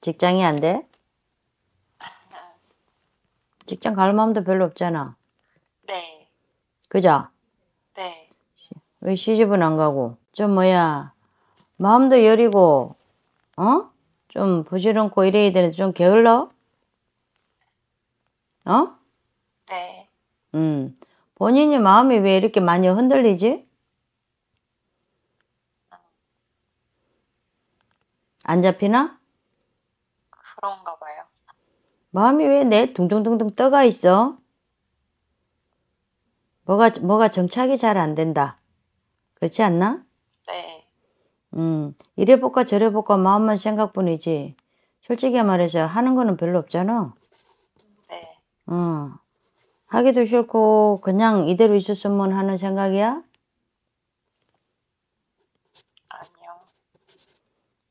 직장이 안 돼? 직장 갈 마음도 별로 없잖아. 네. 그죠? 네. 왜 시집은 안 가고? 좀 뭐야, 마음도 여리고, 어? 좀 부지런고 이래야 되는데 좀 게을러? 어? 네. 음. 본인이 마음이 왜 이렇게 많이 흔들리지? 안 잡히나? 그런가 봐요. 마음이 왜 내 둥둥둥둥 떠가 있어? 뭐가 뭐가 정착이 잘 안 된다. 그렇지 않나? 네. 음, 이래 볼까 저래 볼까 마음만 생각뿐이지. 솔직히 말해서 하는 거는 별로 없잖아. 네. 어. 하기도 싫고 그냥 이대로 있었으면 하는 생각이야?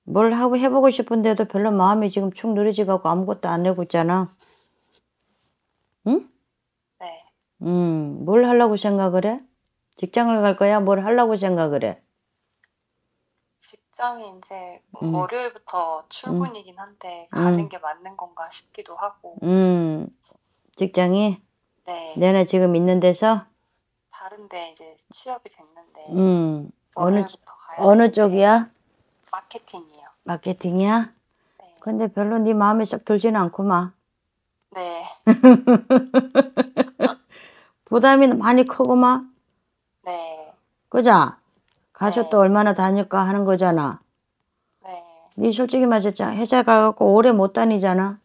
뭘 하고 해보고 싶은데도 별로 마음이 지금 축누어지가고 아무것도 안 하고 있잖아. 응? 네. 음, 뭘 하려고 생각을 해? 직장을 갈 거야? 뭘 하려고 생각을 해? 직장이 이제 뭐 음. 월요일부터 출근이긴 음. 한데 음. 가는 게 맞는 건가 싶기도 하고. 음, 직장이? 네. 내가 지금 있는 데서? 다른데 이제 취업이 됐는데. 음, 어느, 어느 쪽이야? 마케팅이요. 마케팅이야? 네. 근데 별로 네 마음에 쏙 들지는 않구만. 네. 부담이 많이 크구만. 네. 그자? 가서 네. 또 얼마나 다닐까 하는 거잖아. 네. 네 솔직히 말했잖아. 회사 가갖고 오래 못 다니잖아.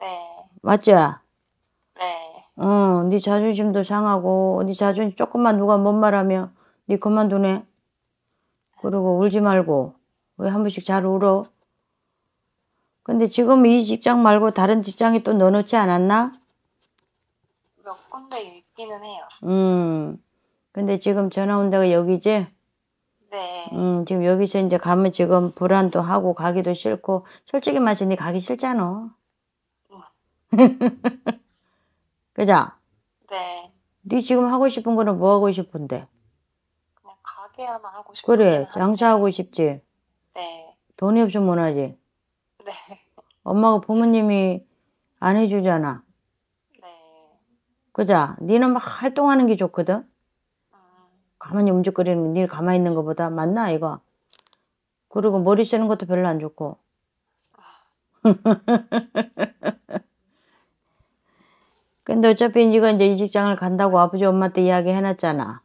네. 맞지? 네. 어, 네 자존심도 상하고 네 자존심 조금만 누가 뭔 말하면 네 그만두네. 그리고 울지 말고 왜한 번씩 잘 울어? 근데 지금 이 직장 말고 다른 직장에 또 넣어놓지 않았나? 몇 군데 읽기는 해요. 음. 근데 지금 전화 온 데가 여기지? 네. 음, 지금 여기서 이제 가면 지금 불안도 하고 가기도 싫고 솔직히 말해서 니 가기 싫잖아. 음. 그자? 네. 네 지금 하고 싶은 거는 뭐 하고 싶은데? 그냥 가게 하나 하고 싶어. 그래, 장사하고 싶지. 네. 돈이 없으면 뭐 하지. 네. 엄마가 부모님이 안 해주잖아. 네. 그자? 니는 막 활동하는 게 좋거든? 음. 가만히 움직거리는, 니를 가만히 있는 것보다 맞나, 이거? 그리고 머리 쓰는 것도 별로 안 좋고. 근데 어차피 네가 이제 이 직장을 간다고 아버지 엄마한테 이야기 해놨잖아.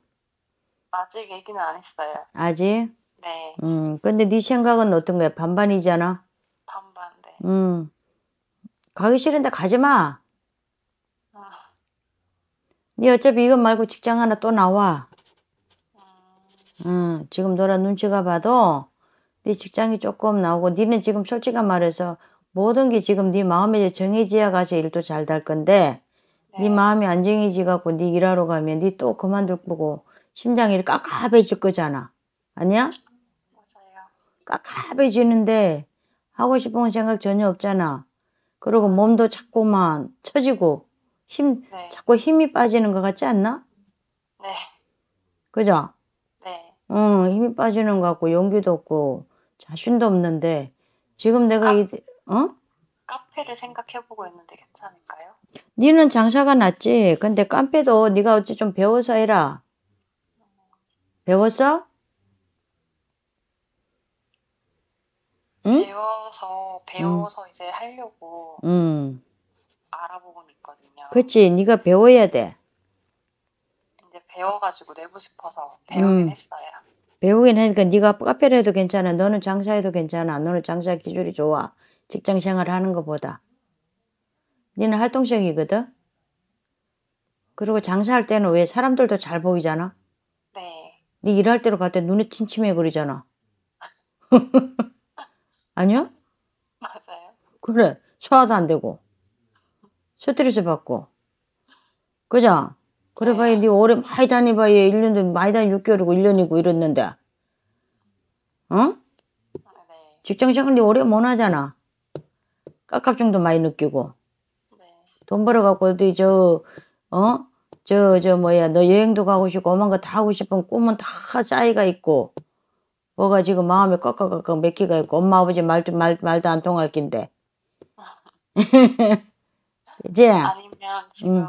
아직 얘기는 안 했어요. 아직? 네. 음, 근데 네 생각은 어떤 거야? 반반이잖아. 반반, 네. 음, 가기 싫은데 가지 마. 아. 네 어차피 이것 말고 직장 하나 또 나와. 음. 음, 지금 너랑 눈치가 봐도 네 직장이 조금 나오고 니는 지금 솔직한 말해서 모든 게 지금 네 마음에 정해지야 가서 일도 잘 될 건데 네. 네 마음이 안 정해지 갖고 네 일하러 가면 네 또 그만둘 거고 심장이 깝깝해질 거잖아. 아니야? 까깝해지는데 하고 싶은 생각 전혀 없잖아. 그리고 몸도 자꾸만 처지고 힘 네. 자꾸 힘이 빠지는 것 같지 않나? 네. 그죠? 네. 응, 어, 힘이 빠지는 것 같고 용기도 없고 자신도 없는데 지금 내가 아, 이 어? 카페를 생각해보고 있는데 괜찮을까요? 니는 장사가 낫지. 근데 카페도 네가 어찌 좀 배워서 해라. 음. 배웠어? 응? 배워서 배워서 응. 이제 하려고 응. 알아보고 있거든요. 그렇지, 네가 배워야 돼. 이제 배워가지고 내고 싶어서 배우긴 했어요. 배우긴 하니까 네가 카페를 해도 괜찮아. 너는 장사해도 괜찮아. 너는 장사 기술이 좋아. 직장 생활 하는 것보다. 너는 활동성이거든. 그리고 장사할 때는 왜 사람들도 잘 보이잖아. 네. 네 일할 때로 갈 때 눈에 침침해 그러잖아. 아니야? 맞아요. 그래. 소화도 안 되고. 스트레스 받고. 그죠? 그래봐야 네. 니 네 오래 많이 다니봐야 1년도 많이 다니 6개월이고 1년이고 이랬는데. 응? 어? 네. 직장 생활 니 오래 못 하잖아. 깝깝증도 많이 느끼고. 네. 돈 벌어갖고 어디 저, 어? 저, 저 뭐야, 너 여행도 가고 싶고, 엄한 거다 하고 싶은 꿈은 다 쌓이가 있고. 뭐가 지금 마음에 꺽꺽꺽꺽 맥기가 있고 엄마 아버지 말도 말, 말도 안 통할 낀데. 이제 아니면 지금 음.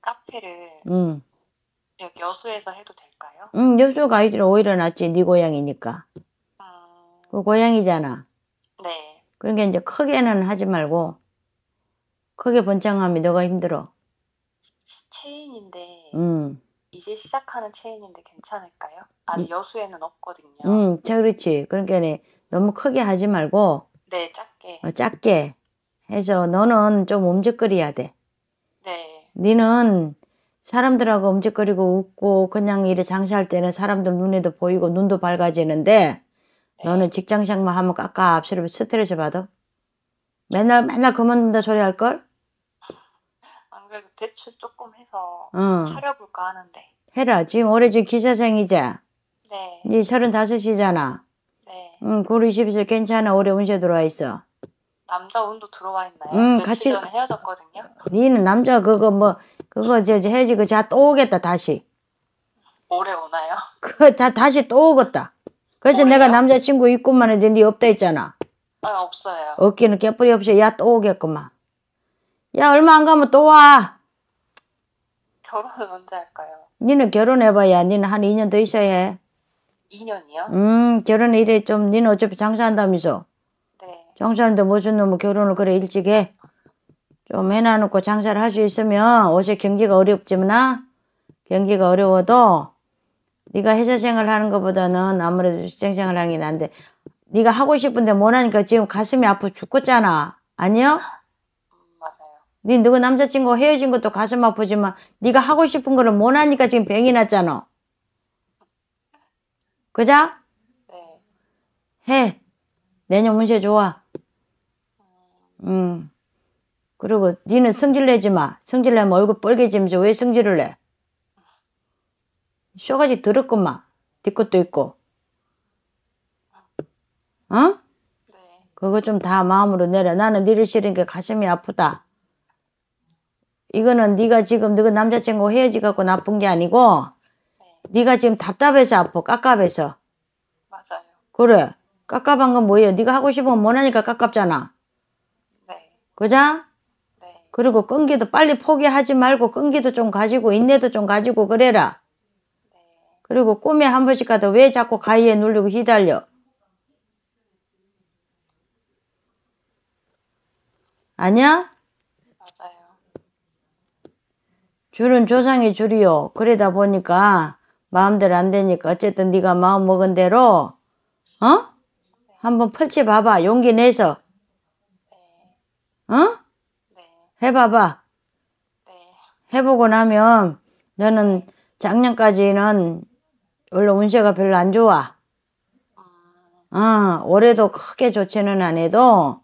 카페를 음. 여수에서 해도 될까요? 응, 음, 여수가 아니 오히려 낫지 네 고향이니까. 음... 그 고향이잖아. 네. 그러니 이제 크게는 하지 말고 크게 번창하면 너가 힘들어. 체인인데. 음. 이제 시작하는 체인인데 괜찮을까요? 아니 음. 여수에는 없거든요. 음, 자 그렇지. 그러니까 너무 크게 하지 말고 네, 작게. 어, 작게 해서 너는 좀 움직거려야 돼. 네. 니는 사람들하고 움직거리고 웃고 그냥 이래 장사할 때는 사람들 눈에도 보이고 눈도 밝아지는데 네. 너는 직장생활 하면 깝깝스럽게 스트레스 받아. 맨날 맨날 그만둔다 소리 할 걸? 안 그래도 대출 조금 해서 응. 차려볼까 하는데. 해라. 지금 올해 지금 기사생이자. 네. 네. 서른다섯이잖아. 네. 응, 고리 집에서 괜찮아. 올해 운세 들어와 있어. 남자 운도 들어와 있나요? 응, 같이 전에 헤어졌거든요. 니는 남자 그거 뭐 그거 이제 헤어지고 그 자 또 오겠다 다시. 올해 오나요? 그다 다시 또 오겠다. 그래서 올해요? 내가 남자친구 있구만 했는데 니 없다 했잖아. 아 없어요. 없기는 개뿔이 없이 야 또 오겠구만. 야 얼마 안 가면 또 와. 결혼은 언제 할까요? 니는 결혼해봐야 니는 한 2년 더 있어야 해. 2년이요? 음, 결혼 이래 좀, 니는 어차피 장사한다면서. 네. 장사하는데 무슨 놈의 결혼을 그래 일찍 해. 좀 해놔놓고 장사를 할 수 있으면 옷에 경기가 어렵지만 경기가 어려워도 네가 회사 생활 하는 것보다는 아무래도 직장 생활 하는 게난데 네가 하고 싶은데 못하니까 지금 가슴이 아파 죽겠잖아. 아니요? 음, 맞아요. 네 누구 남자친구 헤어진 것도 가슴 아프지만 네가 하고 싶은 거를 못하니까 지금 병이 났잖아. 그죠? 네. 해. 내년 문제 좋아. 음. 음. 그리고 니는 성질 내지 마. 성질 내면 얼굴 빨개지면서 왜 성질을 내? 쇼가지 더럽구만. 네 것도 있고. 어? 네. 그거 좀 다 마음으로 내려. 나는 니를 싫은 게 가슴이 아프다. 이거는 네가 지금 너가 남자친구 헤어지갖고 나쁜 게 아니고 네가 지금 답답해서 아파 깝깝해서 맞아요 그래 깝깝한 건 뭐예요 네가 하고 싶으면 못하니까 깝깝잖아 네 그자? 네 그리고 끈기도 빨리 포기하지 말고 끈기도 좀 가지고 인내도 좀 가지고 그래라 네 그리고 꿈에 한 번씩 가도 왜 자꾸 가위에 눌리고 휘달려 아니야? 맞아요 줄은 조상의 줄이요 그러다 보니까 마음대로 안 되니까 어쨌든 네가 마음 먹은 대로 어? 한번 펼치 봐봐. 용기 내서. 네. 어? 네. 해봐봐. 네. 해보고 나면 너는 작년까지는 원래 운세가 별로 안 좋아. 음. 어, 올해도 크게 좋지는 않아도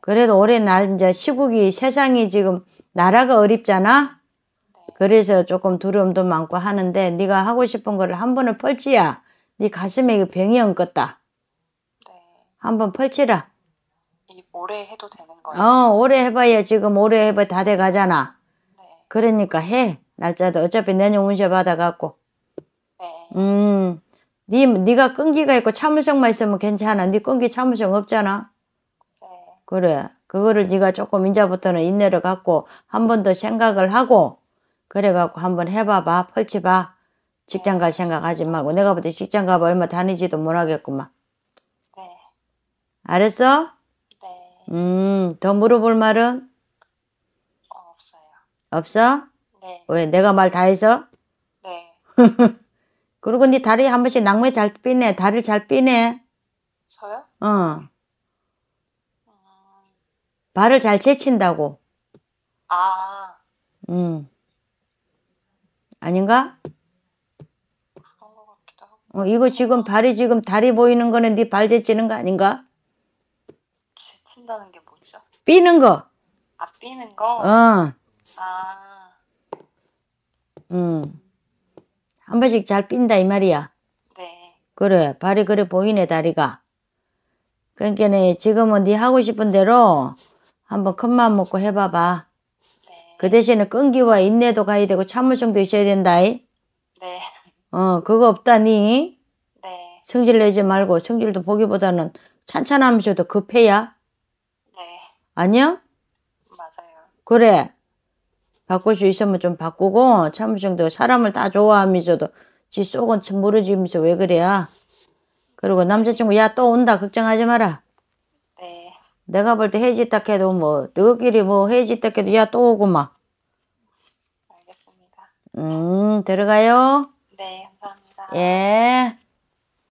그래도 올해 날 이제 시국이 세상이 지금 나라가 어렵잖아. 그래서 조금 두려움도 많고 하는데 네가 하고 싶은 거를 한 번을 펼치야 네 가슴에 그 병이 엉겠다 네. 한번 펼치라. 이 오래 해도 되는 거예 어, 오래 해봐야 지금 오래 해봐 다돼 가잖아. 네. 그러니까 해. 날짜도 어차피 내년 운세 받아갖고. 네. 음. 네, 네가 끈기가 있고 참을성만 있으면 괜찮아. 네 끈기 참을성 없잖아. 네. 그래. 그거를 네가 조금 인자부터는 인내를 갖고 한 번 더 생각을 하고 그래갖고 한번 해봐봐 펼치봐 직장 갈 생각 하지 말고 내가 볼 때 직장 가봐 얼마 다니지도 못하겠구만 네 알았어? 네 음 더 물어볼 말은? 어, 없어요 없어? 네왜 내가 말 다 해서? 네 그리고 네 다리 한 번씩 낙무잘 삐네 다리를 잘 삐네 저요? 어 음. 발을 잘 채친다고. 아. 음. 아닌가? 어, 이거 지금 발이 지금 다리 보이는 거는 네 발재 찌는 거 아닌가? 지친다는 게 뭐죠? 삐는 거. 아 삐는 거? 어. 아. 음. 한 번씩 잘 삔다 이 말이야. 네. 그래 발이 그래 보이네 다리가. 그러니까 지금은 네 하고 싶은 대로 한번 큰맘 먹고 해봐봐. 그 대신에 끈기와 인내도 가야 되고 참을성도 있어야 된다이. 네. 어, 그거 없다니. 네. 성질 내지 말고 성질도 보기보다는 찬찬하면서도 급해야. 네. 아니야? 맞아요. 그래. 바꿀 수 있으면 좀 바꾸고 참을성도 사람을 다 좋아하면서도 지 속은 무르지면서왜 그래야. 그리고 남자친구 야 또 온다 걱정하지 마라. 내가 볼 때 해지 딱 해도 뭐 너희끼리 뭐 해지 딱 해도 야 또오고막 알겠습니다. 음 들어가요. 네 감사합니다. 예.